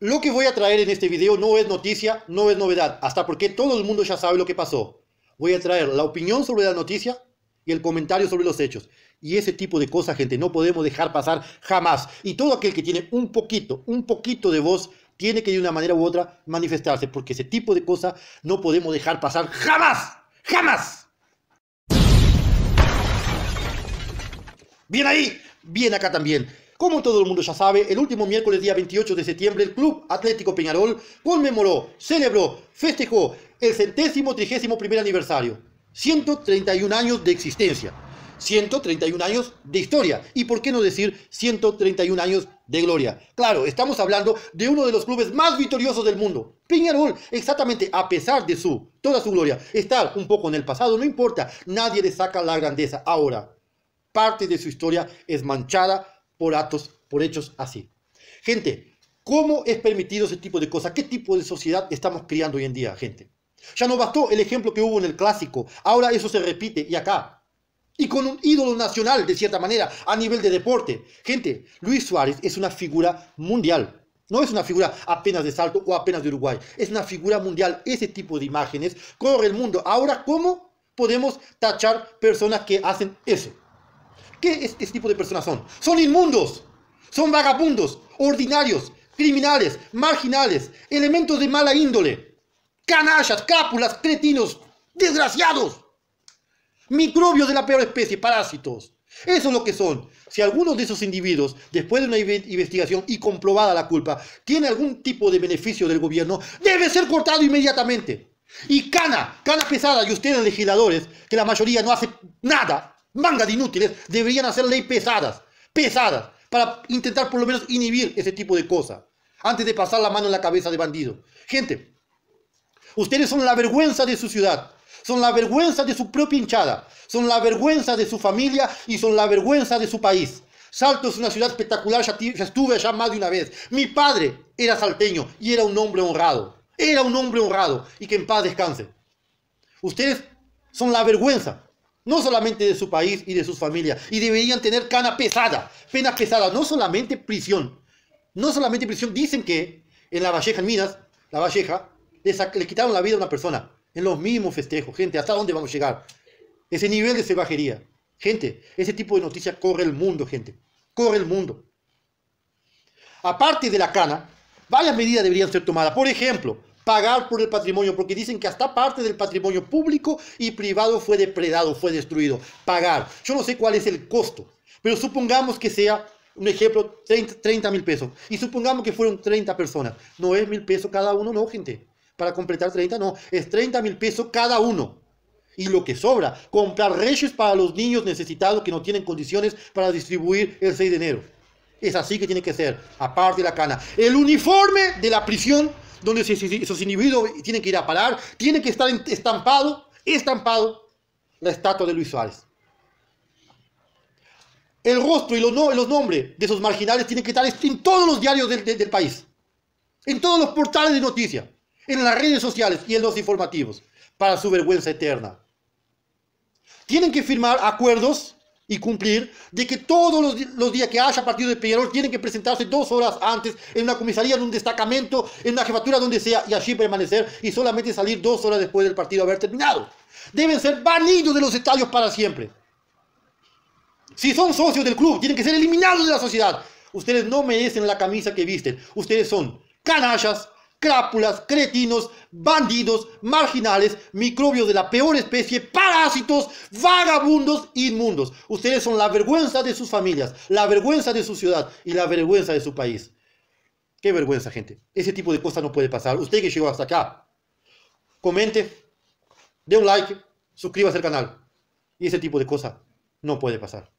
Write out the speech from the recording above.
Lo que voy a traer en este video no es noticia, no es novedad, hasta porque todo el mundo ya sabe lo que pasó. Voy a traer la opinión sobre la noticia y el comentario sobre los hechos. Y ese tipo de cosas, gente, no podemos dejar pasar jamás. Y todo aquel que tiene un poquito, un poquito de voz, tiene que de una manera u otra manifestarse, porque ese tipo de cosas no podemos dejar pasar jamás, jamás. Bien ahí, bien acá también. Como todo el mundo ya sabe, el último miércoles día 28 de septiembre el Club Atlético Peñarol conmemoró, celebró, festejó el centésimo trigésimo primer aniversario. 131 años de existencia, 131 años de historia y por qué no decir 131 años de gloria. Claro, estamos hablando de uno de los clubes más victoriosos del mundo. Peñarol, exactamente, a pesar de su, toda su gloria, estar un poco en el pasado, no importa, nadie le saca la grandeza. Ahora, parte de su historia es manchada por actos, por hechos así. Gente, ¿cómo es permitido ese tipo de cosas? ¿Qué tipo de sociedad estamos criando hoy en día, gente? Ya no bastó el ejemplo que hubo en el clásico, ahora eso se repite y acá. Y con un ídolo nacional, de cierta manera, a nivel de deporte. Gente, Luis Suárez es una figura mundial. No es una figura apenas de Salto o apenas de Uruguay. Es una figura mundial. Ese tipo de imágenes corre el mundo. Ahora, ¿cómo podemos tachar personas que hacen eso? ¿Qué este tipo de personas son? Son inmundos, son vagabundos, ordinarios, criminales, marginales, elementos de mala índole, canallas, cápulas, cretinos, desgraciados, microbios de la peor especie, parásitos. Eso es lo que son. Si alguno de esos individuos, después de una investigación y comprobada la culpa, tiene algún tipo de beneficio del gobierno, debe ser cortado inmediatamente. Y cana, cana pesada, y ustedes legisladores, que la mayoría no hace nada, Manga de inútiles. Deberían hacer leyes pesadas. Pesadas. Para intentar por lo menos inhibir ese tipo de cosas. Antes de pasar la mano en la cabeza de bandido. Gente, ustedes son la vergüenza de su ciudad. Son la vergüenza de su propia hinchada. Son la vergüenza de su familia y son la vergüenza de su país. Salto es una ciudad espectacular, ya, ya, estuve allá más de una vez. Mi padre era salteño y era un hombre honrado. Era un hombre honrado y que en paz descanse. Ustedes son la vergüenza no solamente de su país y de sus familias, y deberían tener cana pesada, pena pesada, no solamente prisión, no solamente prisión, dicen que en La Valleja, en Minas, La Valleja, le quitaron la vida a una persona, en los mismos festejos, gente, ¿hasta dónde vamos a llegar? Ese nivel de cebajería. gente, ese tipo de noticias corre el mundo, gente, corre el mundo. Aparte de la cana, varias medidas deberían ser tomadas, por ejemplo, pagar por el patrimonio, porque dicen que hasta parte del patrimonio público y privado fue depredado, fue destruido. Pagar. Yo no sé cuál es el costo, pero supongamos que sea, un ejemplo, 30 mil pesos. Y supongamos que fueron 30 personas. No es mil pesos cada uno, no, gente. Para completar 30, no. Es 30 mil pesos cada uno y lo que sobra. Comprar reyes para los niños necesitados que no tienen condiciones para distribuir el 6 de enero. Es así que tiene que ser, aparte de la cana. El uniforme de la prisión donde esos individuos tienen que ir a parar, tiene que estar estampado, estampado la estatua de Luis Suárez. El rostro y los, nombres de esos marginales tienen que estar en todos los diarios del país, en todos los portales de noticias, en las redes sociales y en los informativos, para su vergüenza eterna. Tienen que firmar acuerdos y cumplir de que todos los, días que haya partido de Peñarol tienen que presentarse dos horas antes en una comisaría, en un destacamento, en una jefatura, donde sea, y allí permanecer y solamente salir dos horas después del partido haber terminado. Deben ser banidos de los estadios para siempre. Si son socios del club, tienen que ser eliminados de la sociedad. Ustedes no merecen la camisa que visten. Ustedes son canallas, crápulas, cretinos, bandidos, marginales, microbios de la peor especie, parásitos, vagabundos, inmundos. Ustedes son la vergüenza de sus familias, la vergüenza de su ciudad y la vergüenza de su país. Qué vergüenza, gente. Ese tipo de cosas no puede pasar. Usted que llegó hasta acá, comente, dé un like, suscríbase al canal. Y ese tipo de cosas no puede pasar.